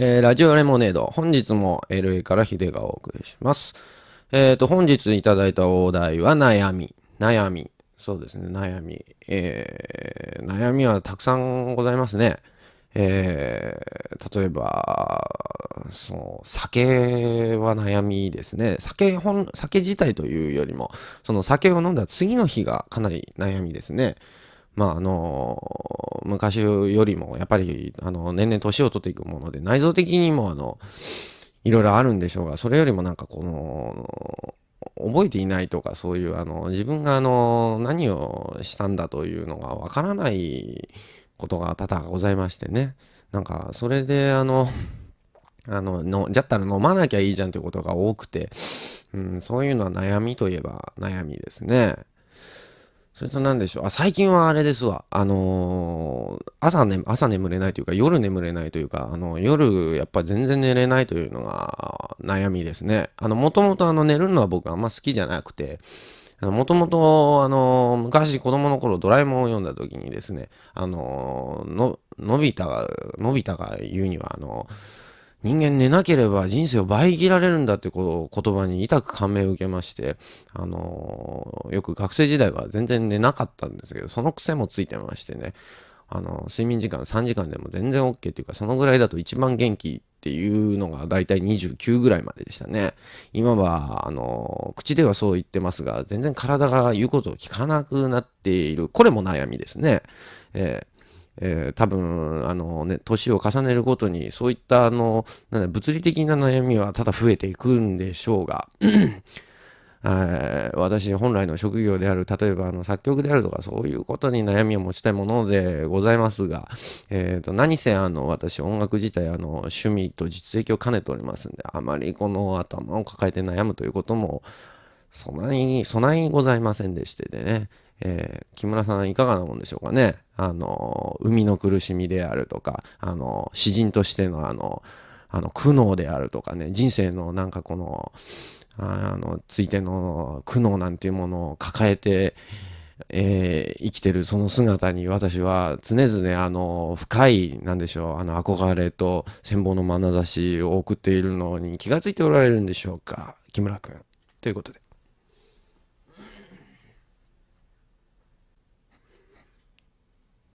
えー、ラジオレモネード。本日も LA からヒデがお送りします。えっ、ー、と、本日いただいたお題は悩み。悩み。そうですね、悩み。えー、悩みはたくさんございますね。えー、例えば、そう、酒は悩みですね。酒本、酒自体というよりも、その酒を飲んだ次の日がかなり悩みですね。まああの昔よりもやっぱりあの年々年を取っていくもので内臓的にもあのいろいろあるんでしょうがそれよりもなんかこの覚えていないとかそういうあの自分があの何をしたんだというのがわからないことが多々ございましてねなんかそれであの あののじゃったら飲まなきゃいいじゃんということが多くて、うん、そういうのは悩みといえば悩みですね。それと何でしょう。あ、最近はあれですわ。あのー、朝ね、朝眠れないというか、夜眠れないというか、あの、夜、やっぱ全然寝れないというのが悩みですね。あの、もともとあの、寝るのは僕あんま好きじゃなくて、もともと、あのー、昔子供の頃ドラえもんを読んだ時にですね、あのー、の、のび太が、のび太が言うには、あのー人間寝なければ人生を倍生きられるんだってこう言葉に痛く感銘を受けまして、あのー、よく学生時代は全然寝なかったんですけど、その癖もついてましてね、あのー、睡眠時間3時間でも全然 OK っていうか、そのぐらいだと一番元気っていうのが大体29ぐらいまででしたね。今は、あのー、口ではそう言ってますが、全然体が言うことを聞かなくなっている。これも悩みですね。ええー、多分、あのね、年を重ねるごとに、そういった、あの、なん物理的な悩みはただ増えていくんでしょうが、私本来の職業である、例えばあの作曲であるとか、そういうことに悩みを持ちたいものでございますが、えーと、何せあの私音楽自体あの趣味と実益を兼ねておりますんで、あまりこの頭を抱えて悩むということも、そんなに、そないございませんでしてでね、えー、木村さんいかがなもんでしょうかね。あの、生みの苦しみであるとか、あの、詩人としてのあの、あの、苦悩であるとかね、人生のなんかこの、あの、ついての苦悩なんていうものを抱えて、えー、生きてるその姿に私は常々あの深いなんでしょうあの憧れと羨望の眼差しを送っているのに気がついておられるんでしょうか木村君ということで。